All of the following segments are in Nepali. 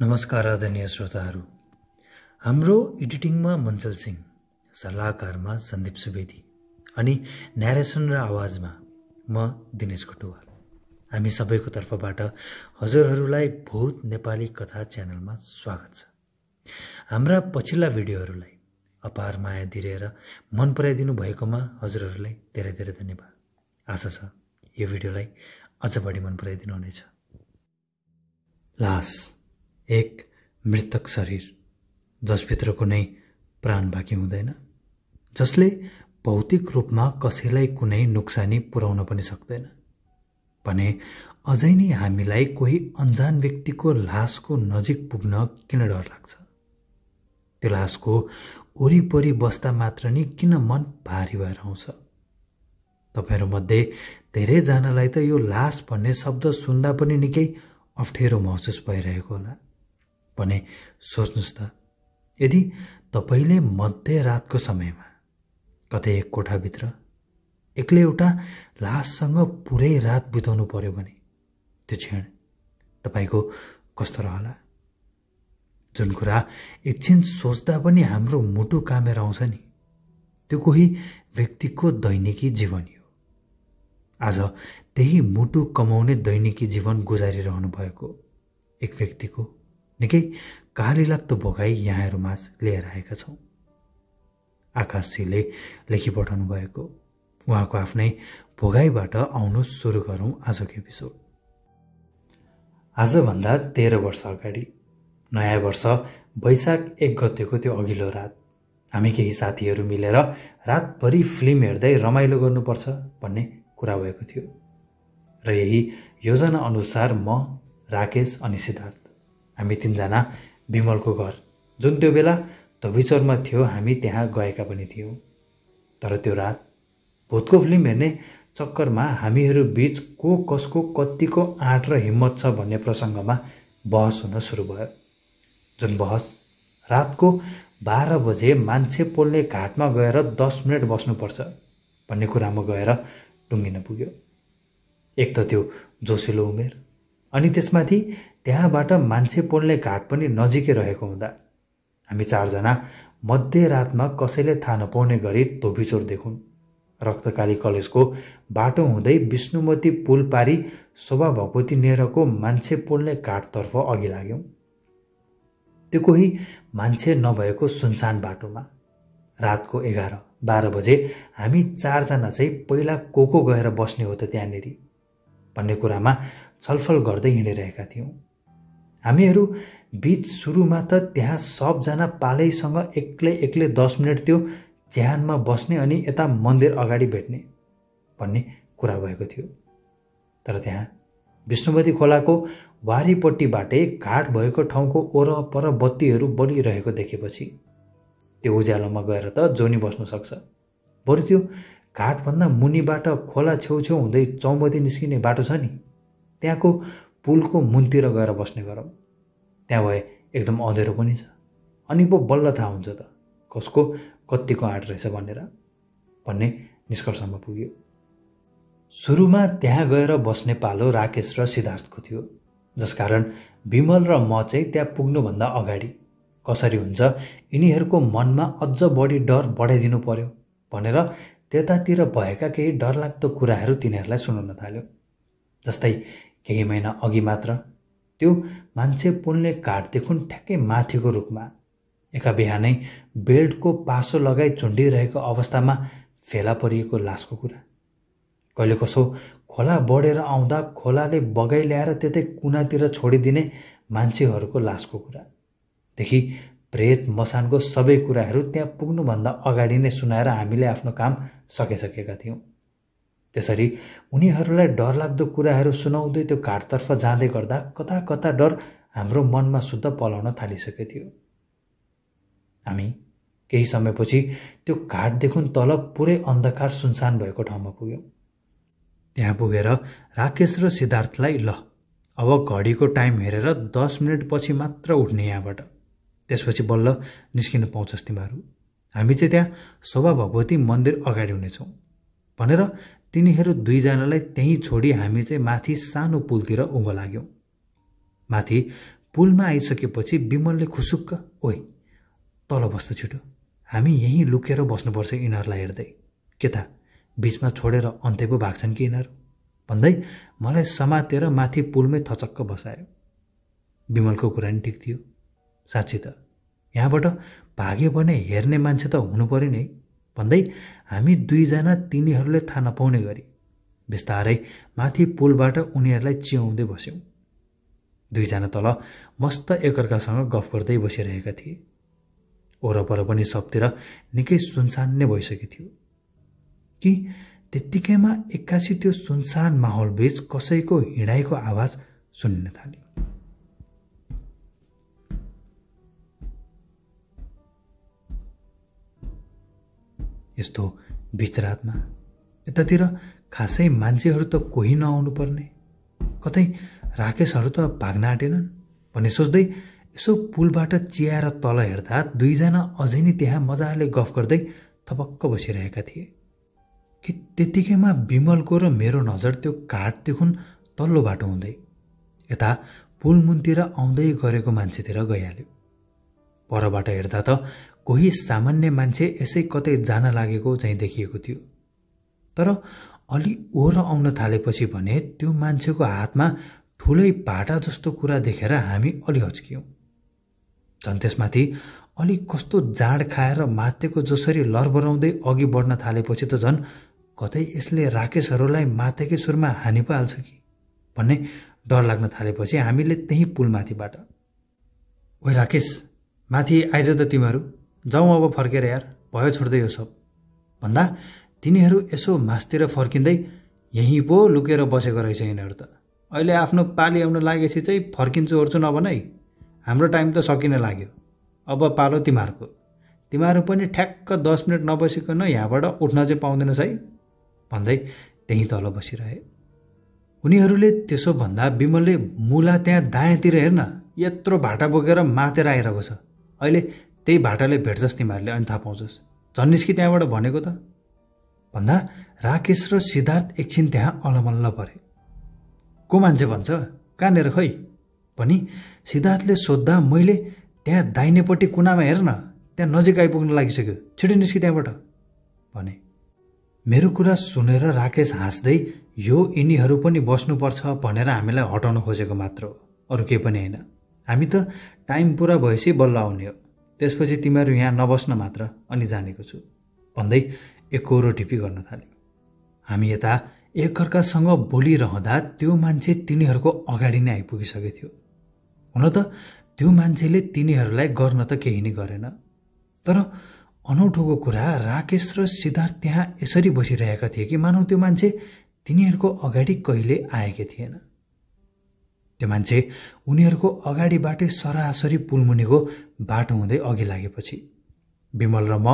नमस्कार आदरणीय श्रोताहरू हाम्रो एडिटिङमा मञ्चल सिंह सल्लाहकारमा सन्दीप सुवेदी अनि न्यारेसन र आवाजमा म दिनेश खटुवाल हामी सबैको तर्फबाट हजुरहरूलाई भूत नेपाली कथा च्यानलमा स्वागत छ हाम्रा पछिल्ला भिडियोहरूलाई अपार माया दिएर मन पराइदिनु भएकोमा हजुरहरूलाई धेरै धेरै धन्यवाद आशा छ यो भिडियोलाई अझ बढी मन पराइदिनु हुनेछ लास एक मृतक शरीर जसभित्र कुनै प्राण बाँकी हुँदैन जसले भौतिक रूपमा कसैलाई कुनै नोक्सानी पुर्याउन पनि सक्दैन भने अझै नै हामीलाई कोही अन्जान व्यक्तिको लासको नजिक पुग्न किन डर लाग्छ त्यो लासको वरिपरि बस्दा मात्र नै किन मन भारी भएर आउँछ तपाईँहरूमध्ये धेरैजनालाई त यो लास भन्ने शब्द सुन्दा पनि निकै अप्ठ्यारो महसुस भइरहेको होला भने सोच्नुहोस् त यदि तपाईँले मध्यरातको समयमा कतै एक कोठाभित्र एक्लै एउटा लाससँग पुरै रात बिताउनु पर्यो भने त्यो क्षण तपाईँको कस्तो रहला जुन कुरा एकछिन सोच्दा पनि हाम्रो मुटु कामेर आउँछ नि त्यो कोही व्यक्तिको दैनिकी जीवन हो आज त्यही मुटु कमाउने दैनिकी जीवन गुजारिरहनु भएको एक व्यक्तिको निकै कालीलाग्दो भोगाई माझ लिएर आएका छौँ आकाशजीले लेखिपठाउनु भएको उहाँको आफ्नै भोगाईबाट आउनु सुरु गरौँ आजको एपिसोड आजभन्दा तेह्र वर्ष अगाडि नयाँ वर्ष वैशाख एक गतेको त्यो अघिल्लो रात हामी केही साथीहरू मिलेर रातभरि फिल्म हेर्दै रमाइलो गर्नुपर्छ भन्ने कुरा भएको थियो र यही योजना अनुसार म राकेश अनि सिद्धार्थ हामी तिनजना विमलको घर जुन त्यो बेला धोबीचरमा थियो हामी त्यहाँ गएका पनि थियौँ तर त्यो रात भूतको फिल्म हेर्ने चक्करमा हामीहरू बिच को कसको कतिको आँट र हिम्मत छ भन्ने प्रसङ्गमा बहस हुन सुरु भयो जुन बहस रातको बाह्र बजे मान्छे पोल्ने घाटमा गएर दस मिनट बस्नुपर्छ भन्ने कुरामा गएर टुङ्गिन पुग्यो एक त त्यो जोसिलो उमेर अनि त्यसमाथि त्यहाँबाट मान्छे पोल्ने घाट पनि नजिकै रहेको हुँदा हामी चारजना मध्यरातमा कसैले थाहा नपाउने गरी धोबिचोर देखौँ रक्तकाली कलेजको बाटो हुँदै विष्णुमती पुल पारी शोभा भगवती नेहरको मान्छे पोल्ने घाटतर्फ अघि लाग्यौँ त्यो कोही मान्छे नभएको सुनसान बाटोमा रातको एघार बाह्र बजे हामी चारजना चाहिँ पहिला को को गएर बस्ने हो त त्यहाँनिर भन्ने कुरामा छलफल गर्दै हिँडिरहेका थियौँ हामीहरू बिच सुरुमा त त्यहाँ सबजना पालैसँग एक्लै एक्लै दस मिनट त्यो ज्यानमा बस्ने अनि यता मन्दिर अगाडि भेट्ने भन्ने कुरा भएको थियो तर त्यहाँ विष्णुवती खोलाको वारीपट्टिबाटै घाट भएको ठाउँको वरपर बत्तीहरू बलिरहेको देखेपछि त्यो उज्यालोमा गएर त जोनी बस्नु सक्छ बरु त्यो घाटभन्दा मुनिबाट खोला छेउछेउ हुँदै चौमती निस्किने बाटो छ नि त्यहाँको पुलको मुनतिर गएर बस्ने गरौँ त्यहाँ भए एकदम अँधेरो पनि छ अनि पो बल्ल थाहा हुन्छ त कसको कत्तिको आँट रहेछ भनेर भन्ने निष्कर्षमा पुग्यो सुरुमा त्यहाँ गएर बस्ने पालो राकेश र सिद्धार्थको थियो जसकारण विमल र म चाहिँ त्यहाँ पुग्नुभन्दा अगाडि कसरी हुन्छ यिनीहरूको मनमा अझ बढी डर बढाइदिनु पर्यो भनेर त्यतातिर भएका केही डरलाग्दो कुराहरू तिनीहरूलाई सुनाउन थाल्यो जस्तै केही महिना अघि मात्र त्यो मान्छे पुल्ने काट्देखुन ठ्याक्कै माथिको रुखमा एका बिहानै बेल्टको पासो लगाई चुन्डिरहेको अवस्थामा फेला परिएको लासको कुरा कहिले कसो खोला बढेर आउँदा खोलाले बगाइ ल्याएर त्यतै कुनातिर छोडिदिने मान्छेहरूको लासको देखि प्रेत मसानको सबै कुराहरू त्यहाँ पुग्नुभन्दा अगाडि नै सुनाएर हामीले आफ्नो काम सकिसकेका थियौँ त्यसरी उनीहरूलाई डरलाग्दो कुराहरू सुनाउँदै त्यो घाटतर्फ जाँदै गर्दा कता कता डर हाम्रो मनमा शुद्ध पलाउन थालिसकेको थियो हामी केही समयपछि त्यो घाटदेखि तल पुरै अन्धकार सुनसान भएको ठाउँमा पुग्यौँ त्यहाँ पुगेर राकेश र सिद्धार्थलाई ल अब घडीको टाइम हेरेर दस मिनटपछि मात्र उठ्ने यहाँबाट त्यसपछि बल्ल निस्किन पाउँछस् तिमीहरू हामी चाहिँ त्यहाँ शोभा भगवती मन्दिर अगाडि हुनेछौँ भनेर तिनीहरू दुईजनालाई त्यहीँ छोडी हामी चाहिँ माथि सानो पुलतिर उभो लाग्यौँ माथि पुलमा आइसकेपछि विमलले खुसुक्क ओइ तल बस्नु छिटो हामी यहीँ लुकेर बस्नुपर्छ यिनीहरूलाई हेर्दै के त बिचमा छोडेर अन्त्य पो भाग्छन् कि यिनीहरू भन्दै मलाई समातेर माथि पुलमै थचक्क बसायो विमलको कुरा नि ठिक थियो साँच्ची त यहाँबाट भाग्यो भने हेर्ने मान्छे त हुनु पऱ्यो नि भन्दै हामी दुईजना तिनीहरूले थाहा नपाउने गरी बिस्तारै माथि पुलबाट उनीहरूलाई चियाउँदै बस्यौँ दुईजना तल मस्त एकअर्कासँग गफ गर्दै बसिरहेका थिए वरपर पनि सबतिर निकै सुनसान नै भइसकेको थियो कि त्यत्तिकैमा एक्कासी त्यो सुनसान माहौलबीच कसैको हिँडाइको आवाज सुन्न थाल्यो यस्तो विचरातमा यतातिर खासै मान्छेहरू त कोही नआउनु पर्ने कतै राकेशहरू त भाग्न आँटेनन् भन्ने सोच्दै यसो पुलबाट चियाएर तल हेर्दा दुईजना अझै नै त्यहाँ मजाले गफ गर्दै थपक्क बसिरहेका थिए कि त्यत्तिकैमा विमलको र मेरो नजर त्यो काठदेखि तल्लो बाटो हुँदै यता पुल मुनतिर आउँदै गरेको मान्छेतिर गइहाल्यो परबाट हेर्दा त कोही सामान्य मान्छे यसै कतै जान लागेको चाहिँ देखिएको थियो तर अलि ओह्र आउन थालेपछि भने त्यो मान्छेको हातमा ठुलै भाटा जस्तो कुरा देखेर हामी अलि हच्कियौँ झन् त्यसमाथि अलि कस्तो जाँड खाएर मातेको जसरी लरबराउँदै अघि बढ्न थालेपछि त झन् कतै यसले राकेशहरूलाई मातेकै सुरमा हानि पो हाल्छ कि भन्ने डर लाग्न थालेपछि हामीले त्यही पुलमाथिबाट ओ राकेश माथि आइज त तिमीहरू जाउँ अब फर्केर यार भयो छोड्दै यो सब भन्दा तिनीहरू यसो मासतिर फर्किँदै यहीँ पो लुकेर बसेको रहेछ यिनीहरू त अहिले आफ्नो पाली आउन लागेपछि चाहिँ फर्किन्छु ओर्छु नभन है हाम्रो टाइम त सकिन लाग्यो अब पालो तिमीहरूको तिमीहरू पनि ठ्याक्क दस मिनट नबसिकन यहाँबाट उठ्न चाहिँ पाउँदैनस् है भन्दै त्यहीँ तल बसिरहे उनीहरूले त्यसो भन्दा विमलले मुला त्यहाँ दायाँतिर हेर्न यत्रो भाटा बोकेर मातेर आइरहेको छ अहिले त्यही भाटाले भेट्छस् तिमीहरूले अनि थाहा पाउँछस् झन् निस्कि त्यहाँबाट भनेको त भन्दा राकेश र सिद्धार्थ एकछिन त्यहाँ अलमल्ल परे को मान्छे भन्छ कहाँनिर खै पनि सिद्धार्थले सोद्धा मैले त्यहाँ दाहिनेपट्टि कुनामा हेर न त्यहाँ नजिक आइपुग्न लागिसक्यो छिटो निस्कि त्यहाँबाट भने मेरो कुरा सुनेर राकेश हाँस्दै यो यिनीहरू पनि बस्नुपर्छ भनेर हामीलाई हटाउन खोजेको मात्र हो अरू केही पनि होइन हामी त टाइम पुरा भएपछि बल्ल आउने हो त्यसपछि तिमीहरू यहाँ नबस्न मात्र अनि जानेको छु भन्दै एकरो ढिपी गर्न थाल्यो हामी यता एकअर्कासँग बोलिरहँदा त्यो मान्छे तिनीहरूको अगाडि नै आइपुगिसकेको थियो हुन त त्यो मान्छेले तिनीहरूलाई गर्न त केही नै गरेन तर अनौठोको कुरा राकेश र सिद्धार्थ त्यहाँ यसरी बसिरहेका थिए कि मानौ त्यो मान्छे तिनीहरूको अगाडि कहिले आएकै थिएन त्यो मान्छे उनीहरूको अगाडिबाटै सरासरी पुलमुनिको बाटो हुँदै अघि लागेपछि विमल र म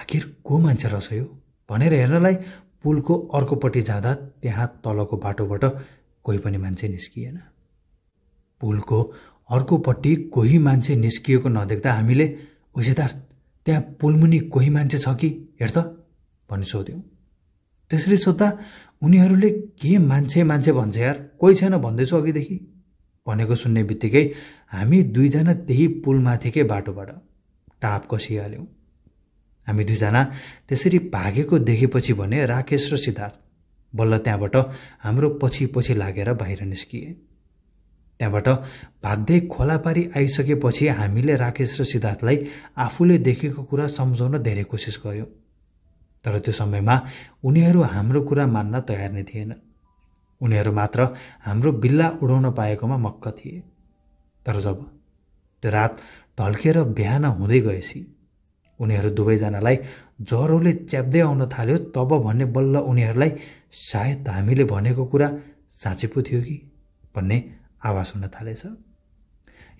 आखिर को मान्छे रहेछ यो भनेर हेर्नलाई पुलको अर्कोपट्टि जाँदा त्यहाँ तलको बाटोबाट कोही पनि मान्छे निस्किएन पुलको अर्कोपट्टि कोही मान्छे निस्किएको नदेख्दा हामीले ओ त्यहाँ पुलमुनि कोही मान्छे छ कि हेर त भनी सोध्यौँ त्यसरी सोद्धा उनीहरूले के मान्छे मान्छे भन्छ यार कोही छैन भन्दैछु अघिदेखि भनेको सुन्ने बित्तिकै हामी दुईजना त्यही पुलमाथिकै बाटोबाट टाप कसिहाल्यौँ हामी दुईजना त्यसरी भागेको देखेपछि भने राकेश र सिद्धार्थ बल्ल त्यहाँबाट हाम्रो पछि पछि लागेर बाहिर निस्किए त्यहाँबाट भाग्दै खोलापारी आइसकेपछि हामीले राकेश र सिद्धार्थलाई आफूले देखेको कुरा सम्झाउन धेरै कोसिस गऱ्यौँ तर त्यो समयमा उनीहरू हाम्रो कुरा मान्न तयार नै थिएनन् उनीहरू मात्र हाम्रो बिल्ला उडाउन पाएकोमा मक्क थिए तर जब त्यो रात ढल्केर बिहान हुँदै गएपछि उनीहरू दुवैजनालाई ज्वरोले च्याप्दै आउन थाल्यो तब भन्ने बल्ल उनीहरूलाई सायद हामीले भनेको कुरा साँचे पो थियो कि भन्ने आवाज हुन थालेछ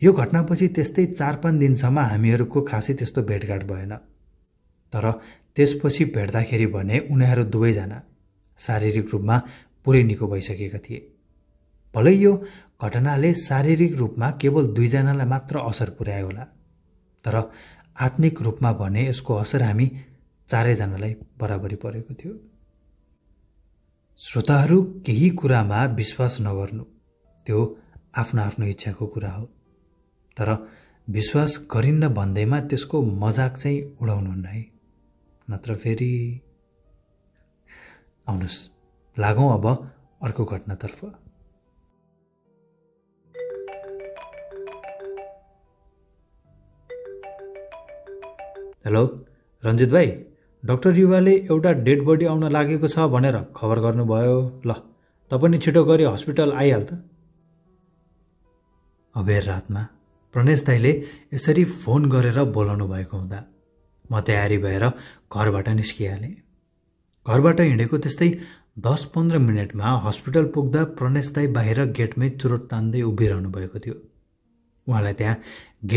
यो घटनापछि त्यस्तै चार पाँच दिनसम्म हामीहरूको खासै त्यस्तो भेटघाट भएन तर त्यसपछि भेट्दाखेरि भने उनीहरू दुवैजना शारीरिक रूपमा पुरै निको भइसकेका थिए भलै यो घटनाले शारीरिक रूपमा केवल दुईजनालाई मात्र असर पुर्यायो होला तर आत्मिक रूपमा भने यसको असर हामी चारैजनालाई बराबरी परेको थियो श्रोताहरू केही कुरामा विश्वास नगर्नु त्यो आफ्नो आफ्नो इच्छाको कुरा हो तर विश्वास गरिन्न भन्दैमा त्यसको मजाक चाहिँ उडाउनुहुन्न है नत्र फेरि आउनुहोस् लागौँ अब अर्को घटनातर्फ हेलो रञ्जित भाइ डक्टर युवाले एउटा डेड बडी आउन लागेको छ भनेर खबर गर्नुभयो ल तपाईँ छिटो गरी हस्पिटल आइहाल त अबेर रातमा प्रणेश दाईले यसरी फोन गरेर बोलाउनु भएको हुँदा म तयारी भएर घरबाट निस्किहालेँ घरबाट हिँडेको त्यस्तै दस पन्ध्र मिनटमा हस्पिटल पुग्दा प्रणेश दाई बाहिर गेटमै चुरोट तान्दै उभिरहनु भएको थियो उहाँलाई त्यहाँ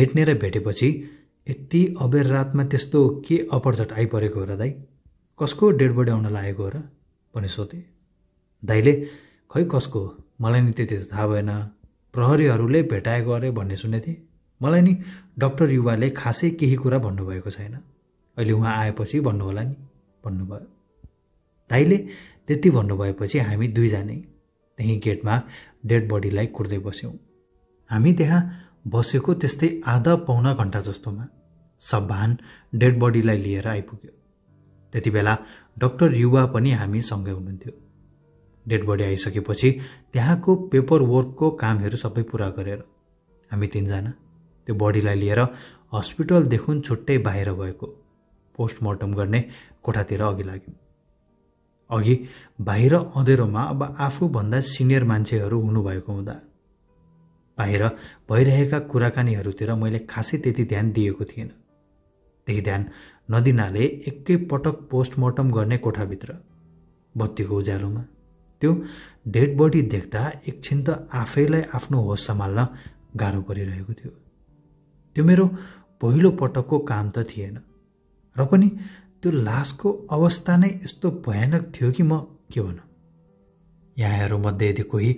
घेट्नेर भेटेपछि यति अबेर रातमा त्यस्तो के अपरझट आइपरेको हो र दाई कसको डेड बडी आउन लागेको हो र भने सोधेँ दाईले खै कसको मलाई नि त्यति थाहा भएन प्रहरीहरूले भेटाएको अरे भन्ने सुनेको थिएँ मलाई नि डक्टर युवाले खासै केही कुरा भन्नुभएको छैन अहिले उहाँ आएपछि भन्नुहोला नि भन्नुभयो दाईले त्यति भन्नुभएपछि हामी दुईजनै त्यहीँ गेटमा डेड बडीलाई कुर्दै बस्यौँ हामी त्यहाँ बसेको त्यस्तै आधा पौना घन्टा जस्तोमा सब भान डेड बडीलाई लिएर आइपुग्यो त्यति बेला डक्टर युवा पनि हामी सँगै हुनुहुन्थ्यो डेड बडी आइसकेपछि त्यहाँको पेपर वर्कको कामहरू सबै पुरा गरेर हामी तिनजना त्यो बडीलाई लिएर हस्पिटलदेखि छुट्टै बाहिर भएको पोस्टमार्टम गर्ने कोठातिर अघि लाग्यौँ अघि बाहिर अँधेरोमा अब आफूभन्दा सिनियर मान्छेहरू हुनुभएको हुँदा बाहिर भइरहेका कुराकानीहरूतिर मैले खासै त्यति ध्यान दिएको थिएन त्यही ध्यान नदिनाले एकैपटक पोस्टमर्टम गर्ने कोठाभित्र बत्तीको उज्यालोमा त्यो डेड बडी देख्दा एकछिन त आफैलाई आफ्नो होस सम्हाल्न गाह्रो परिरहेको थियो त्यो मेरो पहिलो पटकको काम त थिएन र पनि त्यो लासको अवस्था नै यस्तो भयानक थियो कि म के भनौँ यहाँहरूमध्ये यदि कोही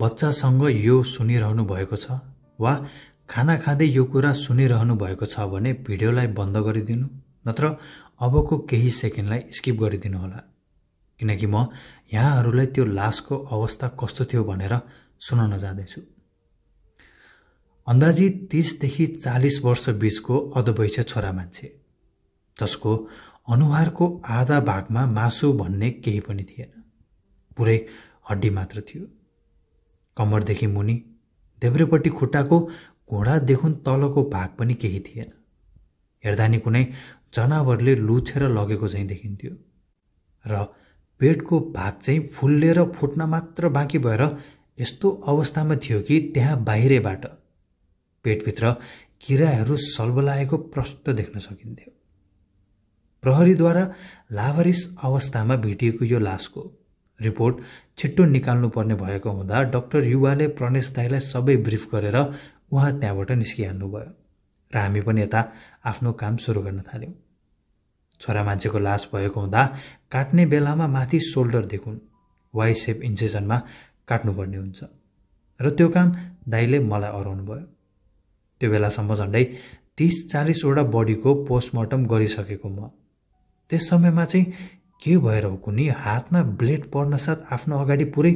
बच्चासँग यो सुनिरहनु भएको छ वा खाना खाँदै यो कुरा सुनिरहनु भएको छ भने भिडियोलाई बन्द गरिदिनु नत्र अबको केही सेकेन्डलाई स्किप गरिदिनु होला किनकि म यहाँहरूलाई त्यो लासको अवस्था कस्तो थियो भनेर सुनाउन जाँदैछु अन्दाजी तिसदेखि चालिस वर्ष बिचको अधवैँस छोरा मान्छे जसको अनुहारको आधा भागमा मासु भन्ने केही पनि थिएन पुरै हड्डी मात्र थियो कम्मरदेखि मुनि देब्रेपट्टि खुट्टाको घोडादेखि तलको भाग पनि केही थिएन हेर्दा नि कुनै जनावरले लुछेर लगेको चाहिँ देखिन्थ्यो र पेटको भाग चाहिँ फुल्लेर फुट्न मात्र बाँकी भएर यस्तो अवस्थामा थियो कि त्यहाँ बाहिरैबाट पेटभित्र किराहरू सल्बलाएको प्रष्ट देख्न सकिन्थ्यो प्रहरीद्वारा लाभरिस अवस्थामा भेटिएको यो लासको रिपोर्ट छिट्टो निकाल्नुपर्ने भएको हुँदा डाक्टर युवाले प्रणेश दाईलाई सबै ब्रिफ गरेर उहाँ त्यहाँबाट निस्किहाल्नुभयो र हामी पनि यता आफ्नो काम सुरु गर्न थाल्यौँ छोरा मान्छेको लास भएको हुँदा काट्ने बेलामा माथि सोल्डर देखुन् वाइ सेप इन्सेसनमा काट्नुपर्ने हुन्छ र त्यो काम दाईले मलाई अराउनु भयो त्यो बेलासम्म झन्डै तिस चालिसवटा बडीको पोस्टमार्टम गरिसकेको म त्यस समयमा चाहिँ के भएर हो कुनै हातमा ब्लेड पर्न साथ आफ्नो अगाडि पुरै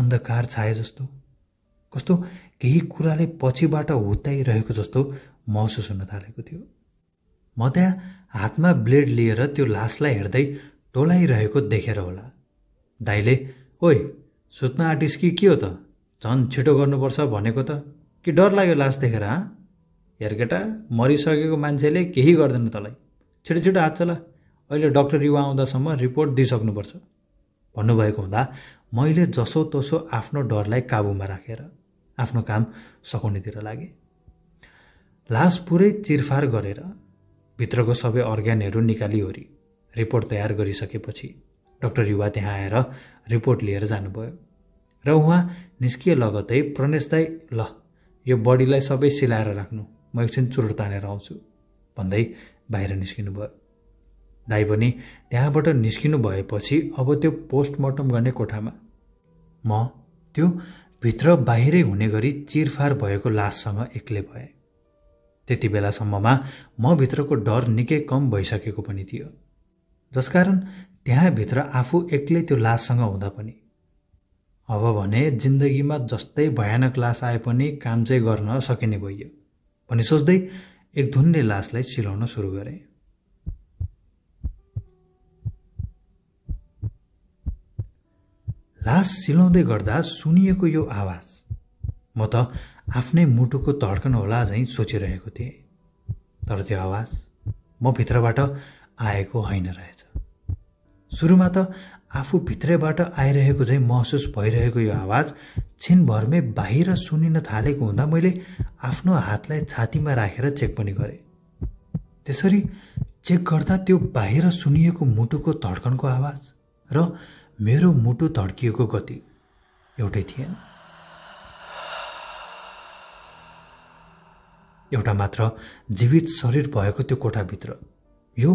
अन्धकार छाए जस्तो कस्तो केही कुराले पछिबाट हुत्ताइरहेको जस्तो महसुस हुन थालेको थियो म त्यहाँ हातमा ब्लेड लिएर त्यो लासलाई हेर्दै टोलाइरहेको देखेर होला दाइले ओइ सुत्न आर्टिस्ट कि के हो त झन् छिटो गर्नुपर्छ भनेको त कि डर लाग्यो लास देखेर हाँ हेर केटा मरिसकेको मान्छेले केही गर्दैन तँलाई छिटो छिटो हात चला अहिले डक्टर युवा आउँदासम्म रिपोर्ट दिइसक्नुपर्छ भन्नुभएको हुँदा मैले जसोतसो आफ्नो डरलाई काबुमा राखेर रा। आफ्नो काम सघाउनेतिर लागेँ लास पुरै चिरफार गरेर भित्रको सबै अर्ग्यानहरू निकालिओरी रिपोर्ट तयार गरिसकेपछि डक्टर युवा त्यहाँ आएर रिपोर्ट लिएर जानुभयो र उहाँ निस्किए लगतै दाई ल यो बडीलाई सबै सिलाएर राख्नु म एकछिन चुरोट तानेर आउँछु भन्दै बाहिर निस्किनु भयो दाई पनि त्यहाँबाट निस्किनु भएपछि अब त्यो पोस्टमर्टम गर्ने कोठामा म त्यो भित्र बाहिरै हुने गरी चिरफार भएको लाससँग एक्लै भएँ त्यति बेलासम्ममा म भित्रको डर निकै कम भइसकेको पनि थियो जसकारण त्यहाँभित्र आफू एक्लै त्यो लाससँग हुँदा पनि अब भने जिन्दगीमा जस्तै भयानक लास आए पनि काम चाहिँ गर्न सकिने भइयो भनी सोच्दै एक धुन्ने लासलाई सिलाउन सुरु गरेँ लास सिलाउँदै गर्दा सुनिएको यो आवाज म त आफ्नै मुटुको धड्कन होला झैँ सोचिरहेको थिएँ तर त्यो आवाज म भित्रबाट आएको होइन रहेछ सुरुमा त आफू भित्रैबाट आइरहेको झैँ महसुस भइरहेको यो आवाज छिनभरमै बाहिर सुनिन थालेको हुँदा मैले आफ्नो हातलाई छातीमा राखेर चेक पनि गरेँ त्यसरी चेक गर्दा त्यो बाहिर सुनिएको मुटुको धड्कनको आवाज र मेरो मुटु धड्किएको गति एउटै थिएन एउटा मात्र जीवित शरीर भएको त्यो कोठाभित्र यो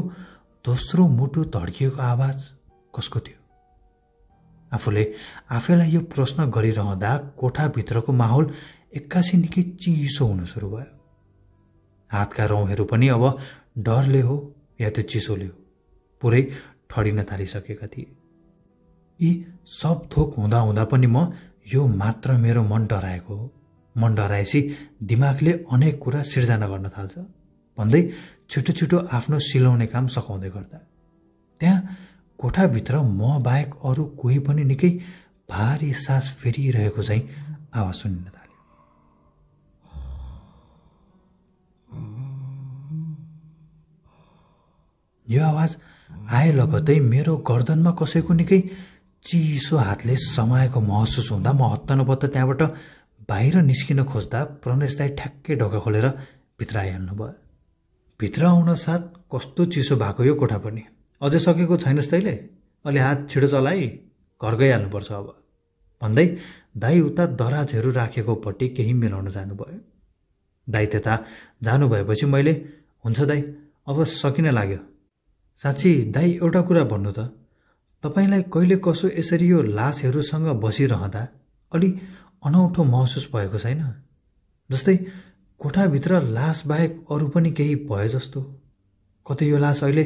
दोस्रो मुटु धड्किएको आवाज कसको थियो आफूले आफैलाई यो प्रश्न गरिरहँदा कोठाभित्रको माहौल एक्कासी निकै चिसो हुन सुरु भयो हातका रौँहरू पनि अब डरले हो या त्यो चिसोले हो पुरै ठडिन थालिसकेका थिए यी सब थोक हुँदा हुँदा पनि म यो मात्र मेरो मन डराएको हो मन डराएपछि दिमागले अनेक कुरा सिर्जना गर्न थाल्छ भन्दै छिटो छिटो आफ्नो सिलाउने काम सघाउँदै गर्दा त्यहाँ कोठाभित्र म बाहेक अरू कोही पनि निकै भारी सास फेरिरहेको चाहिँ आवाज सुनिन थाल्यो यो आवाज आए लगतै मेरो गर्दनमा कसैको निकै चिसो हातले समाएको महसुस हुँदा म हत्ता त्यहाँबाट बाहिर निस्किन खोज्दा दाई ठ्याक्कै ढोका खोलेर भित्र आइहाल्नु भयो भित्र आउन साथ कस्तो चिसो भएको यो कोठा पनि अझै सकेको छैनस् तैँले अलि हात छिटो चलाइ घर गइहाल्नुपर्छ अब भन्दै दाई उता दराजहरू राखेको राखेकोपट्टि केही मिलाउन जानुभयो दाई त्यता जानु भएपछि मैले हुन्छ दाई अब सकिन लाग्यो साँच्ची दाई एउटा कुरा भन्नु त तपाईँलाई कहिले कसो यसरी यो लासहरूसँग बसिरहँदा अलि अनौठो महसुस भएको छैन जस्तै कोठाभित्र लास बाहेक अरू पनि केही भए जस्तो कतै यो लास अहिले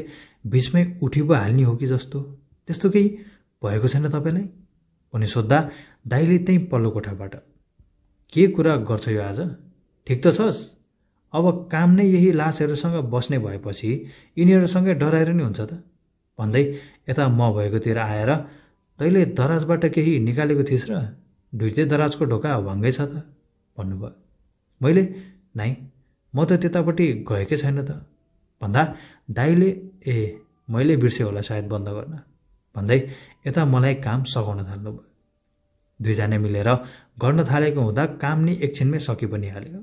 बिचमै उठी पो हाल्ने हो कि जस्तो त्यस्तो केही भएको छैन तपाईँलाई अनि सोद्धा दाइले त्यहीँ पल्लो कोठाबाट के कुरा गर्छ यो आज ठिक त छस् अब काम नै यही लासहरूसँग बस्ने भएपछि यिनीहरूसँगै डराएर नि हुन्छ त भन्दै यता म भएकोतिर आएर तैँले दराजबाट केही निकालेको थिइस् र दुइटै दराजको ढोका भङ्गै छ त भन्नुभयो मैले नाइ म त त्यतापट्टि गएकै छैन त भन्दा दाइले ए मैले बिर्सेँ होला सायद बन्द गर्न भन्दै यता मलाई काम सघाउन थाल्नुभयो दुईजना मिलेर गर्न थालेको हुँदा काम नि एकछिनमै सकि पनि हाल्यो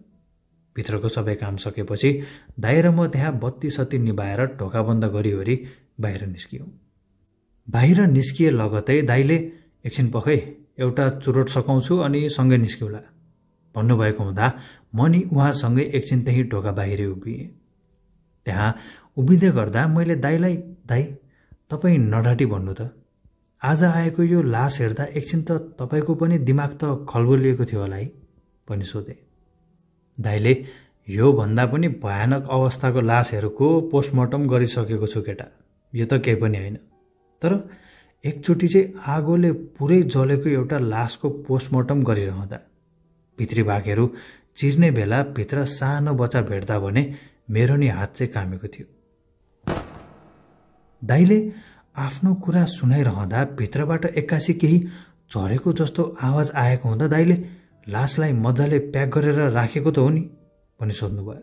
भित्रको सबै काम सकेपछि दाइ र म त्यहाँ बत्ती सत्ती निभाएर ढोका बन्द गरिवरी बाहिर निस्कियो बाहिर निस्किए लगतै दाइले एकछिन पखै एउटा चुरोट सकाउँछु अनि सँगै निस्क्यौला भन्नुभएको हुँदा म नि उहाँसँगै एकछिन त्यहीँ ढोका बाहिरै उभिएँ त्यहाँ उभिँदै गर्दा मैले दाईलाई दाई तपाईँ नढाँटी भन्नु त आज आएको यो लास हेर्दा एकछिन त तपाईँको पनि दिमाग त खलबलिएको थियो होला है पनि सोधेँ दाईले भन्दा पनि भयानक अवस्थाको लासहरूको पोस्टमार्टम गरिसकेको छु केटा यो त केही पनि होइन तर एकचोटि चाहिँ आगोले पुरै जलेको एउटा लासको पोस्टमर्टम गरिरहँदा भित्री भागहरू चिर्ने बेला भित्र सानो बच्चा भेट्दा भने मेरो नि हात चाहिँ कामेको थियो दाइले आफ्नो कुरा सुनाइरहँदा भित्रबाट एक्कासी केही झरेको जस्तो आवाज आएको हुँदा दाइले लासलाई मजाले प्याक गरेर राखेको त हो नि भनी सोध्नुभयो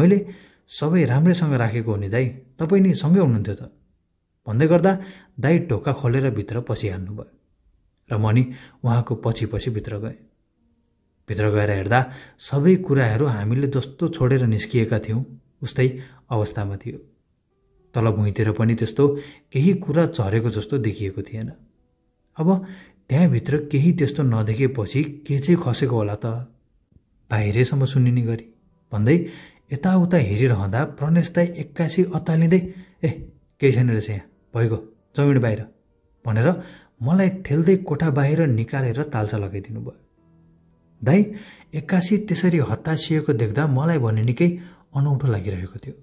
मैले सबै राम्रैसँग राखेको हो नि दाई तपाईँ नि सँगै हुनुहुन्थ्यो त भन्दै गर्दा दाई ढोका खोलेर भित्र पसिहाल्नु भयो र म नि उहाँको पछि पछि भित्र गएँ भित्र गएर हेर्दा सबै कुराहरू हामीले जस्तो छोडेर निस्किएका थियौँ उस्तै अवस्थामा थियो तल भुइँतिर पनि त्यस्तो केही कुरा झरेको जस्तो देखिएको थिएन अब त्यहाँभित्र केही त्यस्तो नदेखेपछि के चाहिँ खसेको होला त बाहिरैसम्म सुनिने गरी भन्दै यताउता हेरिरहँदा प्रनेश दाई एक्कासी अतालिँदै ए केही छैन रहेछ यहाँ भइगयो जमिन बाहिर भनेर मलाई ठेल्दै कोठा बाहिर निकालेर तालसा लगाइदिनु भयो दाई एक्कासी त्यसरी हतासिएको देख्दा मलाई भने निकै अनौठो लागिरहेको थियो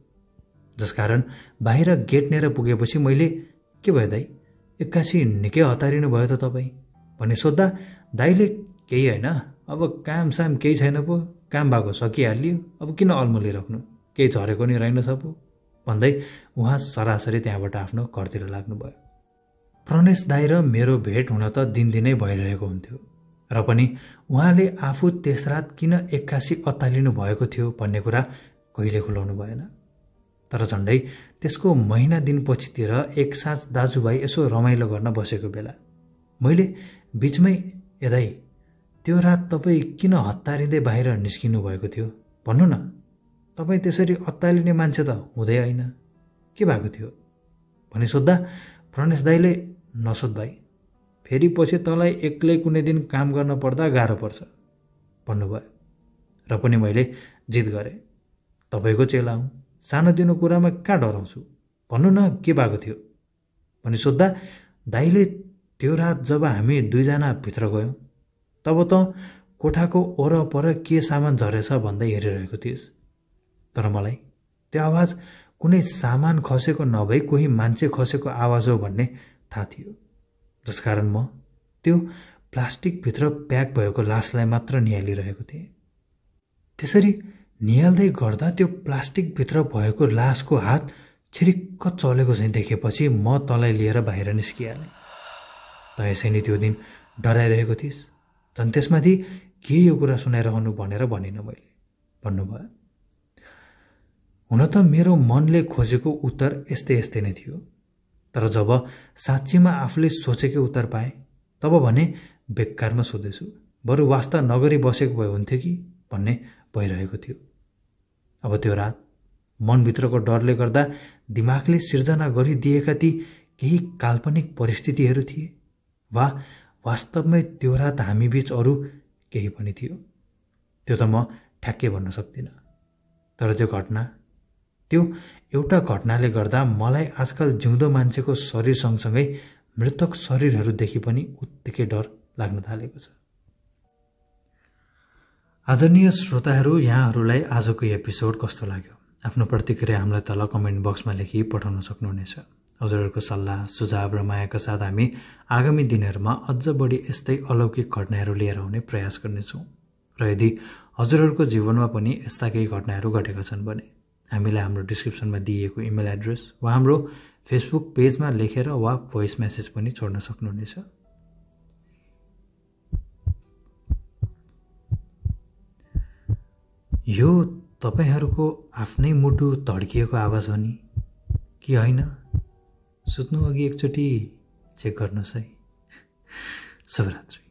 जसकारण बाहिर गेट लिएर पुगेपछि मैले के भयो दाई एक्कासी निकै हतारिनु भयो त तपाईँ भन्ने सोद्धा दाईले केही होइन अब काम साम केही छैन पो काम भएको सकिहालियो अब किन राख्नु केही झरेको नि रहेन पो भन्दै उहाँ सरासरी त्यहाँबाट आफ्नो घरतिर लाग्नुभयो प्रणेश दाई र मेरो भेट हुन त दिनदिनै भइरहेको हुन्थ्यो र पनि उहाँले आफू त्यस रात किन एक्कासी अत्तालिनु भएको थियो भन्ने कुरा कहिले खुलाउनु भएन तर झन्डै त्यसको महिना दिनपछितिर एकसाथ दाजुभाइ यसो रमाइलो गर्न बसेको बेला मैले बिचमै यदै त्यो रात तपाईँ किन हतारिँदै बाहिर निस्किनु भएको थियो भन्नु न तपाईँ त्यसरी अत्तालिने मान्छे त हुँदै होइन के भएको थियो भने सोद्धा प्रणेश दाईले नसोध भाइ फेरि पछि तँलाई एक्लै कुनै दिन काम गर्न पर्दा गाह्रो पर्छ भन्नुभयो र पनि मैले जित गरेँ तपाईँको चेला हुँ सानोतिनो कुरामा कहाँ डराउँछु भन्नु न के भएको थियो भने सोद्धा दाईले त्यो रात जब हामी दुईजना भित्र गयौँ तब त कोठाको वरपर के सामान झरेछ भन्दै हेरिरहेको थिएस् तर मलाई त्यो आवाज कुनै सामान खसेको नभई कोही मान्छे खसेको आवाज हो भन्ने थाहा थियो जसकारण म त्यो प्लास्टिकभित्र प्याक भएको लासलाई मात्र निहालिरहेको थिएँ त्यसरी निहाल्दै गर्दा त्यो प्लास्टिकभित्र भएको लासको हात छिरिक्क चलेको चाहिँ देखेपछि म तँलाई लिएर बाहिर निस्किहालेँ त यसै नै त्यो दिन डराइरहेको थिइस् झन् त्यसमाथि के यो कुरा सुनाइरहनु भनेर भनिनँ मैले भन्नुभयो हुन त मेरो मनले खोजेको उत्तर यस्तै यस्तै नै थियो तर जब साँच्चीमा आफूले सोचेकै उत्तर पाएँ तब भने बेकारमा सोधेछु बरु वास्ता नगरी बसेको भए हुन्थ्यो कि भन्ने भइरहेको थियो अब त्यो रात मनभित्रको डरले गर्दा दिमागले सिर्जना गरिदिएका ती केही काल्पनिक परिस्थितिहरू थिए वा वास्तवमै त्यो रात हामी हामीबीच अरू केही पनि थियो त्यो त म ठ्याक्कै भन्न सक्दिनँ तर त्यो घटना त्यो एउटा घटनाले गर्दा मलाई आजकल जिउँदो मान्छेको शरीर सँगसँगै मृतक शरीरहरूदेखि पनि उत्तिकै डर लाग्न थालेको छ आदरणीय श्रोताहरू यहाँहरूलाई आजको एपिसोड कस्तो लाग्यो आफ्नो प्रतिक्रिया हामीलाई तल कमेन्ट बक्समा लेखी पठाउन सक्नुहुनेछ हजुरहरूको सल्लाह सुझाव र मायाका साथ हामी आगामी दिनहरूमा अझ बढी यस्तै अलौकिक घटनाहरू लिएर आउने प्रयास गर्नेछौँ र यदि हजुरहरूको जीवनमा पनि यस्ता केही घटनाहरू घटेका छन् भने हामीलाई हाम्रो डिस्क्रिप्सनमा दिइएको इमेल एड्रेस वा हाम्रो फेसबुक पेजमा लेखेर वा भोइस मेसेज पनि छोड्न सक्नुहुनेछ यो तपाईँहरूको आफ्नै मुटु धड्किएको आवाज हो नि कि होइन सुत्नु अघि एकचोटि चेक गर्नुहोस् है शुभरात्री